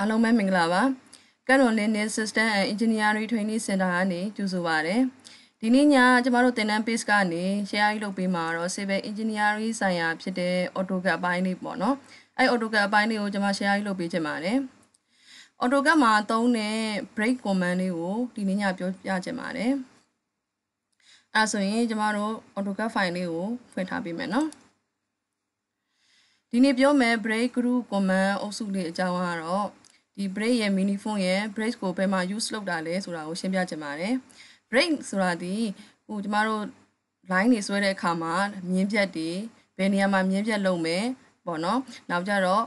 အားလုံးပဲမင်္ဂလာပါ Caroline System and Engineering Training Center ကနေကြိုဆိုပါရစေဒီနေ့ညကျမတို့သင်တန်း page ကနေ share လေးလုပ်ပေးမှာတော့ civil engineering ဆိုင်ရာ ဖြစ်တဲ့ AutoCAD အပိုင်းလေးပေါ့နော်အဲ AutoCAD အပိုင်းလေးကိုကျမ share လေးလုပ်ပေးချင်ပါတယ် AutoCAD မှာသုံးတဲ့ break command လေးကိုဒီနေ့ညပြောပြချင်ပါတယ်အဲဆိုရင်ကျမတို့ AutoCAD file လေးကိုဖွင့်ထားပေးမယ်နော်ဒီနေ့ပြောမယ် break group command အုပ်စုလေးအကြောင်းကတော့ဒီ break ရဲ့ mini phone ရဲ့ break ကိုဘယ်မှာ use လုပ်တာလဲဆိုတာကိုရှင်းပြချင်ပါတယ် break ဆိုတာဒီဟိုကျမတို့ line တွေဆွဲတဲ့အခါမှာမြင်းပြက်တွေဘယ်နေရာမှာ မြင်းပြက်လုပ်မယ်ပေါ့နော်နောက်ကြတော့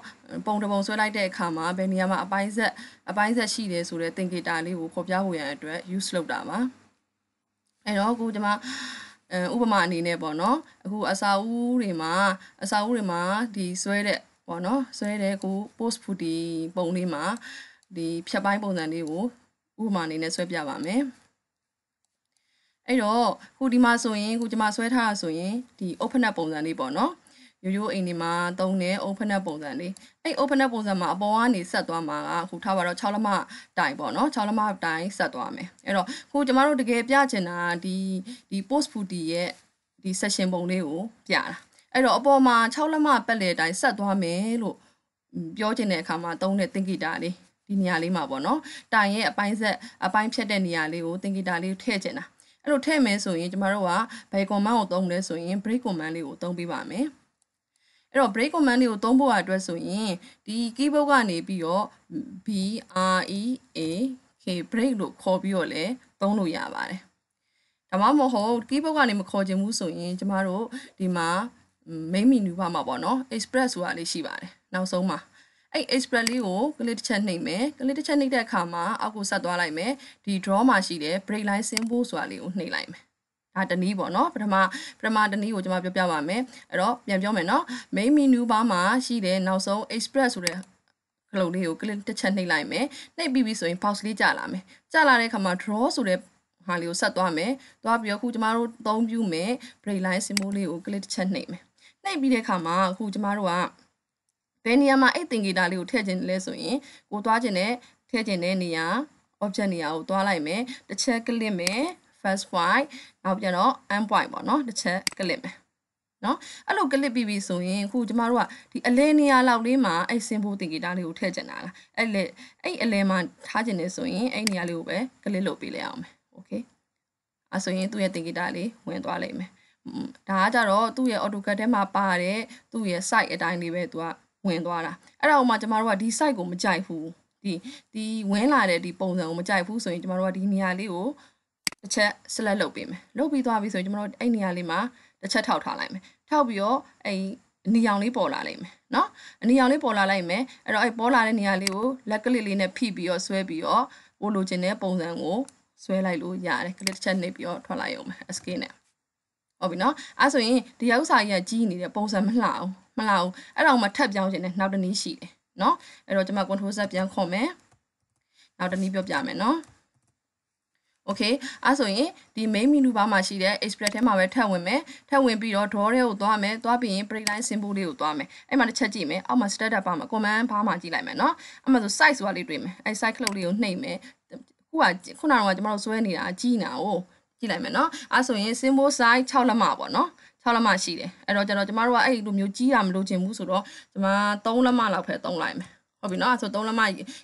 ပုံတပုံဆွဲလိုက်တဲ့အခါမှာဘယ်နေရာမှာအပိုင်းဆက်အပိုင်းဆက်ရှိတယ်ဆိုတဲ့သင်္ကေတလေးကိုဖော်ပြဖို့ရန်အတွက် use လုပ်တာပါအဲ့တော့ကိုကျွန်မဥပမာအနေနဲ့ပေါ့နော်အခုအစာဦးတွေမှာ အစာဦးတွေမှာဒီဆွဲတဲ့ပေါ့နော်ဆွဲတဲ့ကို post food ဒီပုံလေးမှာဒီဖြတ်ပိုင်းပုံစံလေးကိုဥပမာအနေနဲ့ဆွဲပြပါမယ်အဲ့တော့ခုဒီမှာဆိုရင်ခုကျွန်မဆွဲထားဆိုရင်ဒီအုတ်ဖက်နှက်ပုံစံလေးပေါ့နော်ရိုးရိုးအိမ်ဒီမှာသုံးတဲ့အုတ်ဖက်နှက်ပုံစံလေးအဲ့အုတ်ဖက်နှက်ပုံစံမှာအပေါ်ကနေဆက်သွားမှာကခုထားပါတော့6လက်မတိုင်ပေါ့နော်6လက်မတိုင်ဆက်သွားမယ်အဲ့တော့ခုကျမတို့တကယ်ပြချင်တာဒီဒီ post food ရဲ့ဒီ session ပုံလေးကိုပြတာအဲ့တော့အပေါ်မှာ6လက်မပက်လေတိုင်းဆက်သွားမယ်လို့ပြောချင်တဲ့အခါမှာသုံးတဲ့သင်္ကိတာလေးဒီနေရာလေးမှာပေါ့နော်တိုင်ရဲ့အပိုင်းဆက်အပိုင်းဖြတ်တဲ့နေရာလေးကိုသင်္ကိတာလေးထည့်ချင်တာအဲ့လိုထည့်မယ်ဆိုရင်ကျမတို့ကဘယ် command ကိုသုံးလဲဆိုရင် break command လေးကိုသုံးပေးပါမယ်အဲ့တော့ break command လေးကိုသုံးဖို့အတွက်ဆိုရင်ဒီ keyboard ကနေပြီးတော့ b r e a k break လို့ခေါ်ပြီးတော့လဲသုံးလို့ရပါတယ်ဒါမှမဟုတ် keyboard ကနေမခေါ်ချင်ဘူးဆိုရင်ကျမတို့ဒီမှာ main menu ဘာမှာပေါ့နော် express ဆိုတာလေးရှိပါတယ်နောက်ဆုံးမှာအဲ့ express လေးကိုကလစ်တစ်ချက်နှိပ်မယ်ကလစ်တစ်ချက်နှိပ်တဲ့အခါမှာအောက်ကိုဆက်သွားလိုက်မယ်ဒီ draw မှာရှိတဲ့ break line symbol ဆိုတာလေးကိုနှိပ်လိုက်မယ်ဒါတနည်းပေါ့နော်ပထမပထမတနည်းကိုကျွန်မပြောပြပါမယ်အဲ့တော့ပြန်ပြောမယ်နော် main menu ဘာမှာရှိတဲ့နောက်ဆုံး express ဆိုတဲ့ကလုတ်လေးကိုကလစ်တစ်ချက်နှိပ်လိုက်မယ်နှိပ်ပြီးပြီဆိုရင် box လေးကျလာမယ်ကျလာတဲ့အခါမှာ draw ဆိုတဲ့ဟာလေးကိုဆက်သွားမယ်သွားပြီးတော့ခုကျမတို့အသုံးပြုမယ် break line symbol လေးကိုကလစ်တစ်ချက်နှိပ်မယ်နှိပ်ပြီးတဲ့အခါမှာအခုကျမတို့ကဘယ်နေရာမှာအဲ့သင်္ကေတလေးကိုထည့်ခြင်းလဲဆိုရင်ကိုသွားခြင်းနဲ့ထည့်ခြင်းတဲ့နေရာ object နေရာကိုသွားလိုက်မယ်တစ်ချက် click မယ် first point နောက်ပြန်တော့ end point ပေါ့နော်တစ်ချက် click မယ်နော်အဲ့လိုကလစ်ပြီးပြီဆိုရင်ခုကျမတို့ကဒီအလဲနေရာလောက်လေးမှာအဲ့စင်ဖို့တင်ဂီတာလေးကိုထည့်ကျင်တာလားအဲ့လေအဲ့အလဲမှာထားကျင်နေဆိုရင်အဲ့နေရာလေးကိုပဲကလစ်လုပ်ပေးလိုက်အောင်မယ်โอเคအဲ့ဆိုရင်သူ့ရဲ့တင်ဂီတာလေးဝင်သွားလိမ့်မယ်ဒါကကြတော့သူ့ရဲ့ AutoCAD ထဲမှာပါတဲ့သူ့ရဲ့ site အတိုင်းလေးပဲသူကဝင်သွားတာအဲ့ဒါဥမာကျမတို့ကဒီ site ကိုမကြိုက်ဘူးဒီဒီဝင်လာတဲ့ဒီပုံစံကိုမကြိုက်ဘူးဆိုရင်ကျမတို့ကဒီနေရာလေးကိုတစ်ချက် select လုပ်ပေးမယ်လုပ်ပြီးသွားပြီဆိုရင်ကျမတို့အဲ့နေရာလေးမှာတစ်ချက်ထောက်ထားလိုက်မယ်ထောက်ပြီးတော့အဲ့နေရောင်လေးပေါ်လာလိမ့်မယ်เนาะနေရောင်လေးပေါ်လာလိုက်မယ်အဲ့တော့အဲ့ပေါ်လာတဲ့နေရာလေးကိုလက်ကလစ်လေးနဲ့ဖိပြီးတော့ဆွဲပြီးတော့ကိုလိုချင်တဲ့ပုံစံကိုဆွဲလိုက်လို့ရတယ်ကလစ်တစ်ချက်နှိပ်ပြီးတော့ထွက်လာရုံပဲ escape နဲ့ဟုတ်ပြီနော်အဲ့ဆိုရင်ဒီဥစ္စာကြီးကကြီးနေတဲ့ပုံစံမလှအောင်မလှအောင်အဲ့တော့မှထပ်ပြောင်းခြင်းနဲ့နောက်တစ်နည်းရှိတယ်နော်အဲ့တော့ကျွန်မ control z ပြန်ခွန်မယ်နောက်တစ်နည်းပြောပြမယ်နော် okay အဲ့ဆိုရင်ဒီ main menu bar မှာရှိတဲ့ express ထဲမှာပဲထပ်ဝင်မယ်ထပ်ဝင်ပြီးတော့ draw တွေကိုသွားမယ်သွားပြီးရင် break line symbol လေးကိုသွားမယ်အဲ့မှာတစ်ချက်ကြည့်မယ်အောက်မှာ status bar မှာ command bar မှာကြည့်လိုက်မယ်နော်အဲ့မှာဆို size ဆိုတာလေးတွေ့မယ်အဲ့ size cloud လေးကိုနှိပ်မယ်ခုကခုနကတော့ကျွန်တော်တို့ဆွဲနေတာကြီးနေတာ哦ကြည့်လိုက်မယ်နော်အဲဆိုရင် symbol size 6လက်မပေါ့နော်6လက်မရှိတယ်အဲ့တော့ကျွန်တော်ကျမတို့ကအဲ့ဒီလိုမျိုးကြီးရမလို့ခြင်းဘူးဆိုတော့ကျမ3လက်မလောက်ပဲ3လိုက်မယ်ဟုတ်ပြီနော်ဆို3လက်မ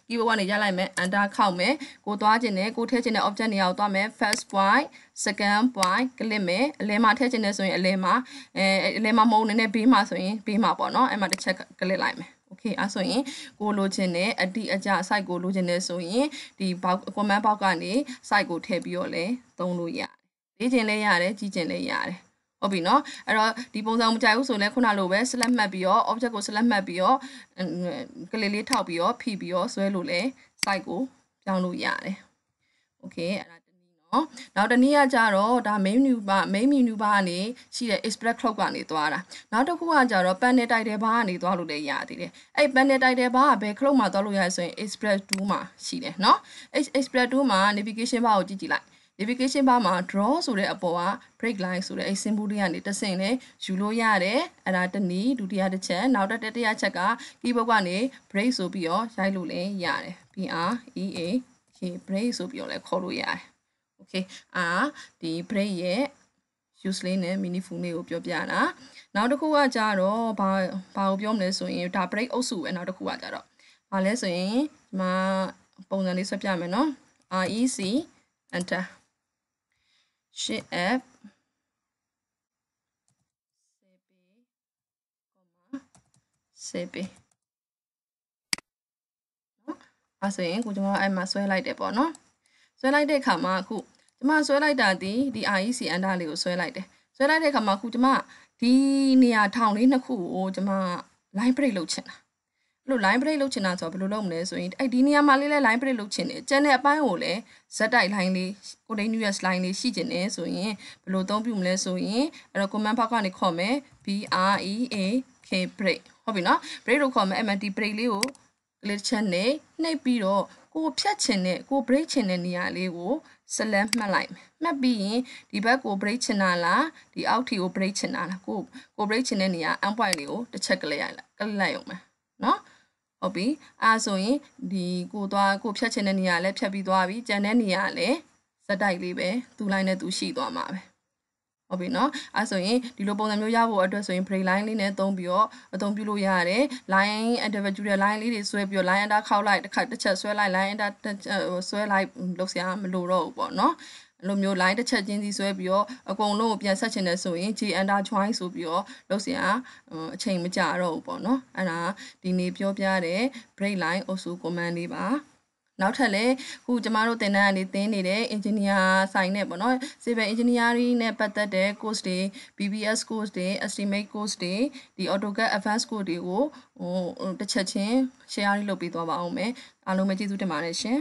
keyboard ကနေရလိုက်မယ် enter ခောက်မယ်ကိုသွားခြင်းနဲ့ကိုထည့်ခြင်းနဲ့ object နေရာကိုသွားမယ် first point second point click မယ်အလဲမှာထည့်ခြင်းနဲ့ဆိုရင်အလဲမှာအဲအလဲမှာမဟုတ်နည်းနည်းဘေးမှာဆိုရင်ဘေးမှာပေါ့နော်အဲ့မှာတစ်ချက် click လိုက်မယ် okay အဲ့ဆိုရင်ကိုလိုချင်တဲ့အတိအကျ site ကိုလိုချင်တဲ့ဆိုရင်ဒီ box comment box ကနေ site ကိုထည့်ပြီးတော့လဲသုံးလို့ရတယ်လေ့ကျင်လဲရတယ်ကြီးကျင်လဲရတယ်ဟုတ်ပြီနော်အဲ့တော့ဒီပုံစံမကြိုက်ဘူးဆိုလဲခုနလိုပဲ select မှတ်ပြီးတော့ object ကို select မှတ်ပြီးတော့ကလေးလေးထောက်ပြီးတော့ဖိပြီးတော့ဆွဲလို့လဲ site ကိုပြောင်းလို့ရတယ် okay အဲ့ဒါနော်နောက်တစ်နည်းကကြတော့ဒါ main menu bar main menu bar ကနေရှိတဲ့ express cloud ကနေသွားတာနောက်တစ်ခုကကြတော့ panel တိုက်တဲ့ bar ကနေသွားလို့လည်းရသေးတယ်အဲ့ panel တိုက်တဲ့ bar ကဘယ် cloud မှာသွားလို့ရလဲဆိုရင် express 2မှာရှိတယ်နော် express 2မှာ navigation bar ကိုကြည့်ကြည့်လိုက် navigation bar မှာ draw ဆိုတဲ့အပေါ်က break line ဆိုတဲ့အဲ symbol တွေကနေတဆင့်နဲ့ယူလို့ရတယ်အဲ့ဒါတနည်းဒုတိယတစ်ချက်နောက်တစ်တတိယချက်က keyboard ကနေ break ဆိုပြီးတော့ရိုက်လို့လည်းရတယ် B R E A K break ဆိုပြီးတော့လည်းခေါ်လို့ရတယ် okay အာဒီ break ရဲ့ use လေးနဲ့ meaningful လေးကိုပြောပြတာနောက်တစ်ခုကကြတော့ဘာဘာကိုပြောမလဲဆိုရင်ဒါ break အုပ်စုပဲနောက်တစ်ခုကကြတော့ဘာလဲဆိုရင်ဒီမှာပုံစံလေးဆွဲပြမယ်နော် REC enter shift F စေပေးနော်အဲဆိုရင်ကိုကျွန်တော်အဲ့မှာဆွဲလိုက်တယ်ပေါ့နော်ဆွဲလိုက်တဲ့အခါမှာအခုကျမဆွဲလိုက်တာဒီဒီ IEC အန်ဒါလေးကိုဆွဲလိုက်တယ်ဆွဲလိုက်တဲ့အခါမှာခုကျမဒီနေရာထောင်လေးနှစ်ခုကိုကျမ line break လုပ်ချင်တာအဲ့လို line break လုပ်ချင်တာဆိုတော့ဘယ်လိုလုပ်မလဲဆိုရင်အဲ့ဒီနေရာမှာလေးလဲ line break လုပ်ချင်တယ်ကျန်တဲ့အပိုင်းကိုလည်းဇက်တိုက် line လေးကိုတိန် news line လေးရှိချင်တယ်ဆိုရင်ဘယ်လိုသုံးပြမလဲဆိုရင်အဲ့တော့ command box ကနေခေါ်မယ် B R E A K break ဟုတ်ပြီနော် break လို့ခေါ်မယ်အဲ့မှာဒီ break လေးကို glitch နဲ့နှိပ်ပြီးတော့ကိုဖြတ်ချင်တဲ့ကို break ချင်တဲ့နေရာလေးကိုစလန်မှတ်လိုက်မယ်မှတ်ပြီးရင်ဒီဘက်ကို break ချင်တာလားဒီအောက်ထီကို break ချင်တာလားကိုကို break ချင်တဲ့နေရာ end point လေးကိုတစ်ချက်ကလေးရိုက်လိုက်ကလေးလိုက်အောင်မယ်နော်ဟုတ်ပြီအဲဆိုရင်ဒီကိုသွားကိုဖြတ်ချင်တဲ့နေရာလည်းဖြတ်ပြီးသွားပြီကြံတဲ့နေရာလည်းဇက်တိုက်လေးပဲသူ့ line နဲ့သူရှိသွားမှာပဲဟုတ်ပြီနော်အဲဆိုရင်ဒီလိုပုံစံမျိုးရဖို့အတွက်ဆိုရင် break line လေးနဲ့သုံးပြီးတော့အသုံးပြုလို့ရတယ် line individual line လေးတွေဆွဲပြီးတော့ line under ခောက်လိုက်တစ်ခါတစ်ချက်ဆွဲလိုက် line under ဆွဲလိုက်လုပ်စရာမလိုတော့ဘူးပေါ့နော်အဲ့လိုမျိုး line တစ်ချက်ချင်းစီဆွဲပြီးတော့အကုန်လုံးကိုပြန်ဆက်ချင်တယ်ဆိုရင် J under join ဆိုပြီးတော့လုပ်စရာအချိန်မကြတော့ဘူးပေါ့နော်အဲ့ဒါဒီနေ့ပြောပြတဲ့ break line also command လေးပါနောက်ထပ်လည်းခုကျမတို့သင်တန်းကနေသင်နေတဲ့ engineer ဆိုင်နဲ့ပေါ့နော် civil engineering နဲ့ပတ်သက်တဲ့ course တွေ BBS course တွေ estimate course တွေဒီ AutoCAD advanced course တွေကိုဟိုတစ်ချက်ချင်း share လုပ်ပေးသွားပါအောင်မယ်အားလုံးပဲကျေးဇူးတင်ပါတယ်ရှင်